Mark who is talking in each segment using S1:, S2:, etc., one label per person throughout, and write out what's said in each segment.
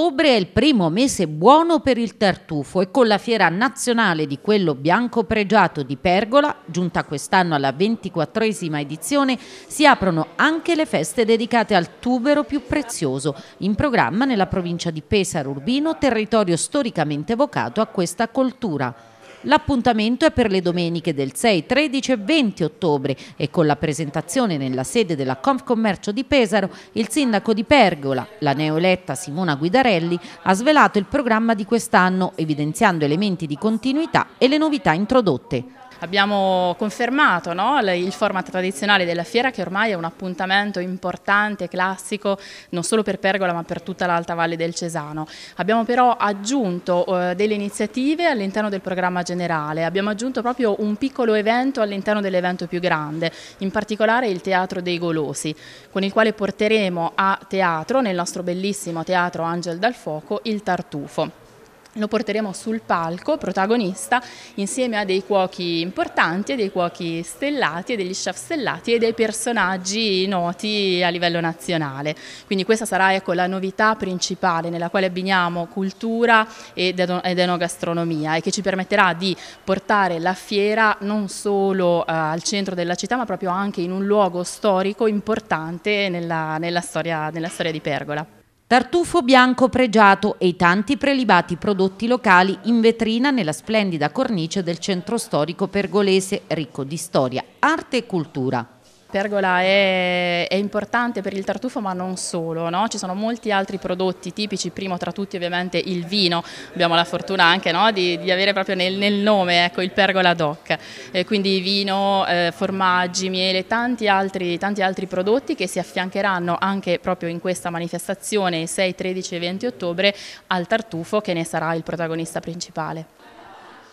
S1: Ottobre è il primo mese buono per il tartufo e con la fiera nazionale di quello bianco pregiato di Pergola, giunta quest'anno alla 24esima edizione, si aprono anche le feste dedicate al tubero più prezioso, in programma nella provincia di Pesaro Urbino, territorio storicamente vocato a questa coltura. L'appuntamento è per le domeniche del 6, 13 e 20 ottobre e con la presentazione nella sede della Confcommercio di Pesaro il sindaco di Pergola, la neoeletta Simona Guidarelli, ha svelato il programma di quest'anno evidenziando elementi di continuità e le novità introdotte.
S2: Abbiamo confermato no, il format tradizionale della fiera che ormai è un appuntamento importante, classico, non solo per Pergola ma per tutta l'Alta Valle del Cesano. Abbiamo però aggiunto eh, delle iniziative all'interno del programma generale, abbiamo aggiunto proprio un piccolo evento all'interno dell'evento più grande, in particolare il Teatro dei Golosi, con il quale porteremo a teatro, nel nostro bellissimo teatro Angel dal Fuoco, il tartufo lo porteremo sul palco, protagonista, insieme a dei cuochi importanti, a dei cuochi stellati, a degli chef stellati e dei personaggi noti a livello nazionale. Quindi questa sarà ecco, la novità principale nella quale abbiniamo cultura ed, enogastronomia e che ci permetterà di portare la fiera non solo eh, al centro della città ma proprio anche in un luogo storico importante nella, nella, storia, nella storia di Pergola tartufo
S1: bianco pregiato e i tanti prelibati prodotti locali in vetrina nella splendida cornice del centro storico pergolese, ricco di storia, arte e cultura.
S2: Pergola è, è, importante per il tartufo ma non solo, no? ci sono molti altri prodotti tipici, primo tra tutti ovviamente il vino, abbiamo la fortuna anche no? di, di, avere proprio nel, nel nome ecco, il Pergola DOC, eh, quindi vino, eh, formaggi, miele, tanti altri, tanti altri, prodotti che si affiancheranno anche proprio in questa manifestazione 6, 13 e 20 ottobre al tartufo che ne sarà il protagonista principale.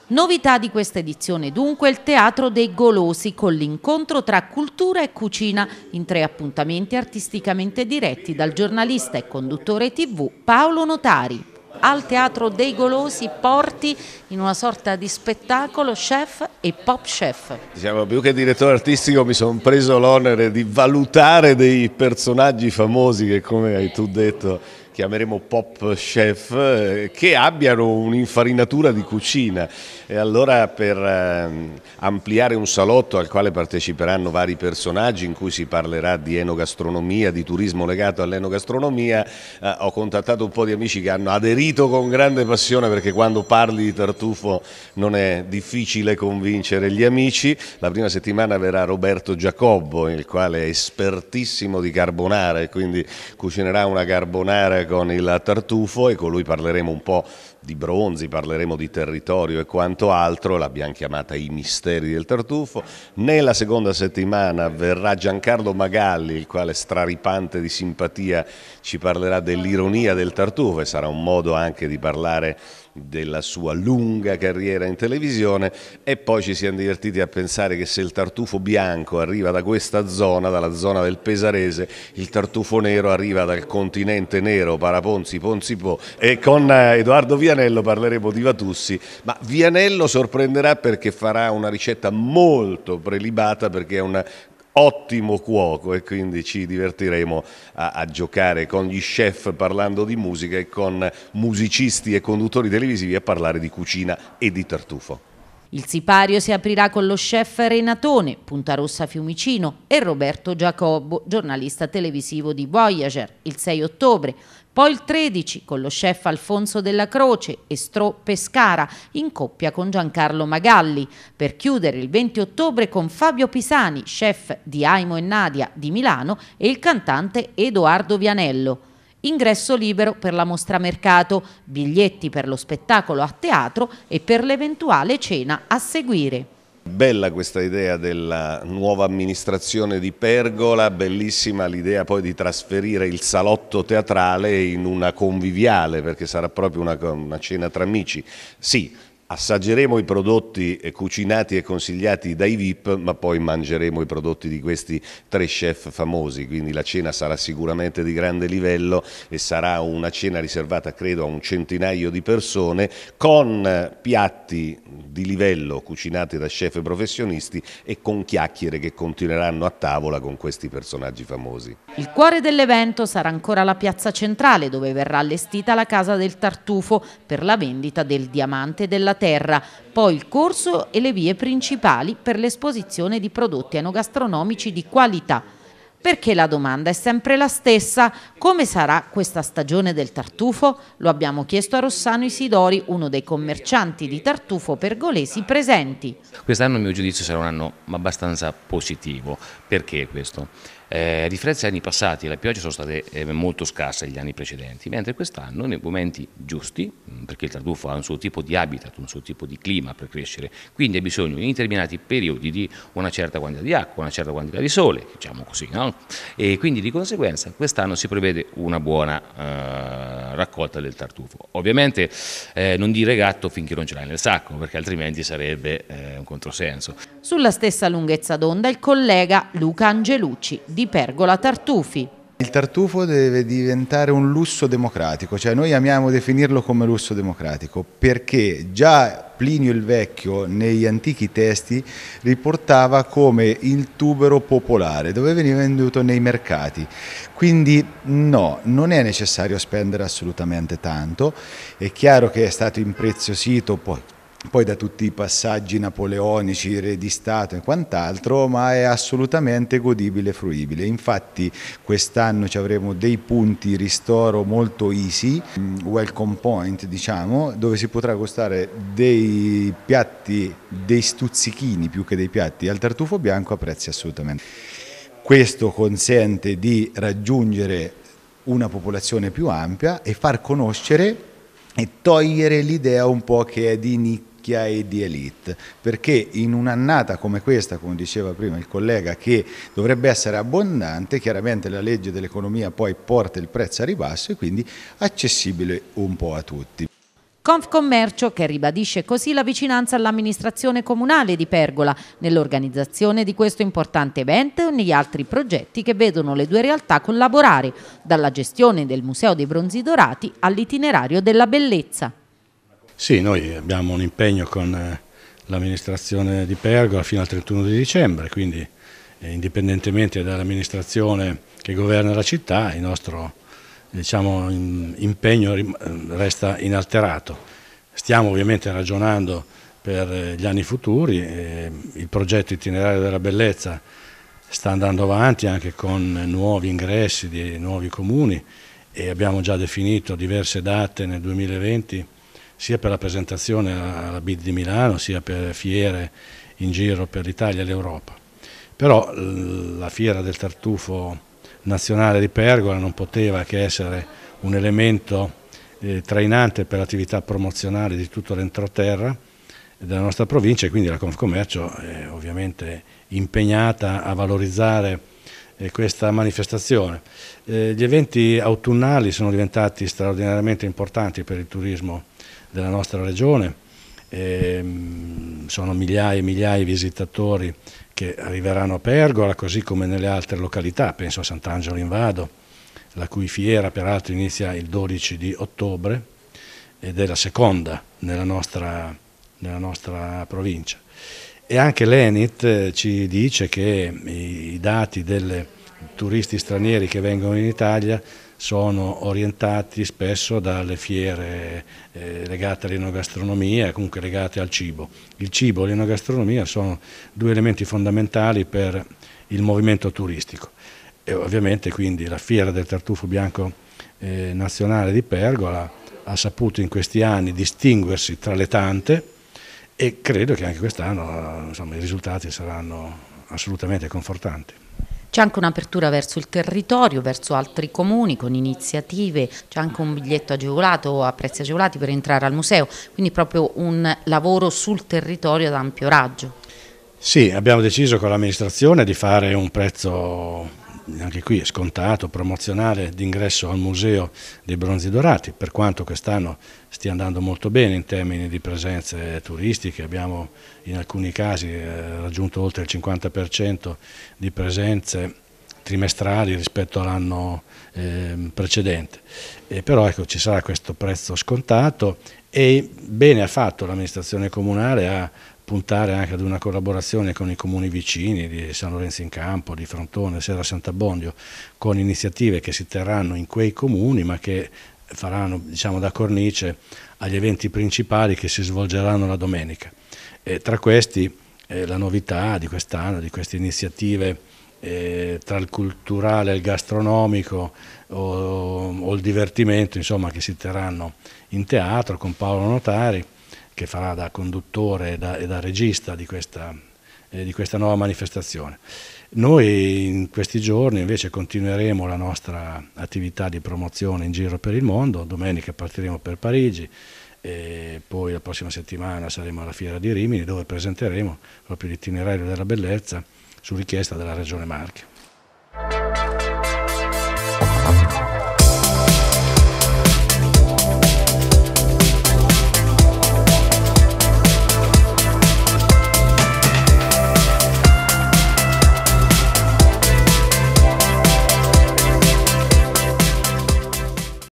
S1: Novità di questa edizione dunque il Teatro dei Golosi con l'incontro tra cultura e cucina in tre appuntamenti artisticamente diretti dal giornalista e conduttore tv Paolo Notari. Al Teatro dei Golosi porti in una sorta di spettacolo chef e pop chef.
S3: Diciamo più che direttore artistico mi sono preso l'onere di valutare dei personaggi famosi che come hai tu detto chiameremo pop chef, eh, che abbiano un'infarinatura di cucina. E allora per ehm, ampliare un salotto al quale parteciperanno vari personaggi in cui si parlerà di enogastronomia, di turismo legato all'enogastronomia, eh, ho contattato un po' di amici che hanno aderito con grande passione perché quando parli di tartufo non è difficile convincere gli amici. La prima settimana verrà Roberto Giacobbo, il quale è espertissimo di carbonara e quindi cucinerà una carbonara con il tartufo e con lui parleremo un po' di bronzi, parleremo di territorio e quanto altro, l'abbiamo chiamata I misteri del tartufo. Nella seconda settimana verrà Giancarlo Magalli, il quale straripante di simpatia ci parlerà dell'ironia del tartufo e sarà un modo anche di parlare della sua lunga carriera in televisione e poi ci siamo divertiti a pensare che se il tartufo bianco arriva da questa zona, dalla zona del Pesarese, il tartufo nero arriva dal continente nero, Paraponzi Ponzipo e con eh, Edoardo Via Vianello parleremo di Vatussi, ma Vianello sorprenderà perché farà una ricetta molto prelibata perché è un ottimo cuoco e quindi ci divertiremo a, a, giocare con gli chef parlando di musica e con musicisti e conduttori televisivi a parlare di cucina e di tartufo.
S1: Il sipario si aprirà con lo chef Renatone, Punta Rossa Fiumicino e Roberto Giacobbo, giornalista televisivo di Voyager, il 6 ottobre, poi il 13 con lo chef Alfonso della Croce e Stro Pescara in coppia con Giancarlo Magalli. Per chiudere il 20 ottobre con Fabio Pisani, chef di Aimo e Nadia di Milano e il cantante Edoardo Vianello. Ingresso libero per la mostra mercato, biglietti per lo spettacolo a teatro e per l'eventuale cena a seguire.
S3: Bella questa idea della nuova amministrazione di Pergola, bellissima l'idea poi di trasferire il salotto teatrale in una conviviale perché sarà proprio una, una cena tra amici. Sì, assaggeremo i prodotti eh, cucinati e consigliati dai VIP, ma poi mangeremo i prodotti di questi tre chef famosi, quindi la cena sarà sicuramente di grande livello e sarà una cena riservata credo a un centinaio di persone con piatti di livello cucinati da chef professionisti e con chiacchiere che continueranno a tavola con questi personaggi famosi. Il
S1: cuore dell'evento sarà ancora la piazza centrale dove verrà allestita la casa del tartufo per la vendita del diamante della terra, poi il corso e le vie principali per l'esposizione di prodotti enogastronomici di qualità. Perché la domanda è sempre la stessa, come sarà questa stagione del tartufo? Lo abbiamo chiesto a Rossano Isidori, uno dei commercianti di tartufo pergolesi presenti.
S3: Quest'anno il mio giudizio sarà un anno abbastanza positivo, perché questo? Eh, a differenza degli anni passati, le piogge sono state eh, molto scarse negli anni precedenti, mentre quest'anno, nei momenti giusti, mm, perché il tartufo ha un suo tipo di habitat, un suo tipo di clima per crescere, quindi ha bisogno in determinati periodi di una certa quantità di acqua, una certa quantità di sole, diciamo così, no? e quindi di conseguenza quest'anno si prevede una buona eh, raccolta del tartufo. Ovviamente eh, non dire gatto finché non ce l'hai nel sacco, perché altrimenti sarebbe eh, un controsenso.
S1: Sulla stessa lunghezza d'onda il collega Luca Angelucci di Pergola Tartufi.
S4: Il tartufo deve diventare un lusso democratico, cioè noi amiamo definirlo come lusso democratico perché già Plinio il Vecchio negli antichi testi riportava come il tubero popolare dove veniva venduto nei mercati. Quindi no, non è necessario spendere assolutamente tanto, è chiaro che è stato impreziosito, poi poi da tutti i passaggi napoleonici, re di Stato e quant'altro, ma è assolutamente godibile e fruibile. Infatti quest'anno ci avremo dei punti ristoro molto easy, mm, welcome point diciamo, dove si potrà gustare dei piatti, dei stuzzichini più che dei piatti al tartufo bianco a prezzi assolutamente. Questo consente di raggiungere una popolazione più ampia e far conoscere e togliere l'idea un po' che è di nicchia ricchia e di elite, perché in un'annata come questa, come diceva prima il collega, che dovrebbe essere abbondante, chiaramente la legge dell'economia poi porta il prezzo a ribasso e quindi accessibile un po' a tutti.
S1: Confcommercio che ribadisce così la vicinanza all'amministrazione comunale di Pergola nell'organizzazione di questo importante evento e negli altri progetti che vedono le due realtà collaborare, dalla gestione del Museo dei Bronzi Dorati all'itinerario della bellezza.
S5: Sì, noi abbiamo un impegno con eh, l'amministrazione di Pergola fino al 31 di dicembre, quindi eh, indipendentemente dall'amministrazione che governa la città, il nostro diciamo, impegno resta inalterato. Stiamo ovviamente ragionando per eh, gli anni futuri, il progetto itinerario della bellezza sta andando avanti anche con nuovi ingressi di nuovi comuni e abbiamo già definito diverse date nel 2020 sia per la presentazione alla BID di Milano, sia per fiere in giro per l'Italia e l'Europa. Però la fiera del tartufo nazionale di Pergola non poteva che essere un elemento eh, trainante per l'attività promozionale di tutto l'entroterra della nostra provincia e quindi la Confcommercio è ovviamente impegnata a valorizzare eh, questa manifestazione. Eh, gli eventi autunnali sono diventati straordinariamente importanti per il turismo della nostra regione. E, ehm, sono migliaia e migliaia di visitatori che arriveranno a Pergola, così come nelle altre località, penso a Sant'Angelo in Vado, la cui fiera peraltro inizia il 12 di ottobre ed è la seconda nella nostra, nella nostra provincia. E anche l'Enit eh, ci dice che i dati dei turisti stranieri che vengono in Italia sono orientati spesso dalle fiere eh, legate all'enogastronomia e comunque legate al cibo. Il cibo e l'enogastronomia sono due elementi fondamentali per il movimento turistico e ovviamente quindi la fiera del tartufo bianco eh, nazionale di Pergola ha saputo in questi anni distinguersi tra le tante e credo che anche quest'anno i risultati saranno assolutamente confortanti. C'è anche
S1: un'apertura verso il territorio, verso altri comuni con iniziative, c'è anche un biglietto agevolato a prezzi agevolati per entrare al museo, quindi proprio un lavoro sul territorio ad ampio raggio.
S5: Sì, abbiamo deciso con l'amministrazione di fare un prezzo anche qui è scontato, promozionale d'ingresso al Museo dei Bronzi Dorati, per quanto quest'anno stia andando molto bene in termini di presenze turistiche, abbiamo in alcuni casi eh, raggiunto oltre il 50% di presenze trimestrali rispetto all'anno ehm, precedente. E però ecco, ci sarà questo prezzo scontato e bene ha fatto l'amministrazione comunale a puntare anche ad una collaborazione con i comuni vicini di San Lorenzo in Campo, di Frontone, Serra Sant'Abbondio, con iniziative che si terranno in quei comuni ma che faranno diciamo, da cornice agli eventi principali che si svolgeranno la domenica. E tra questi eh, la novità di quest'anno, di queste iniziative eh, tra il culturale e il gastronomico o, o il divertimento insomma, che si terranno in teatro con Paolo Notari, che farà da conduttore e da, e da regista di questa, eh, di questa, nuova manifestazione. Noi in questi giorni invece continueremo la nostra attività di promozione in giro per il mondo, domenica partiremo per Parigi, poi la prossima settimana saremo alla Fiera di Rimini dove presenteremo proprio l'itinerario della bellezza su richiesta della Regione Marche.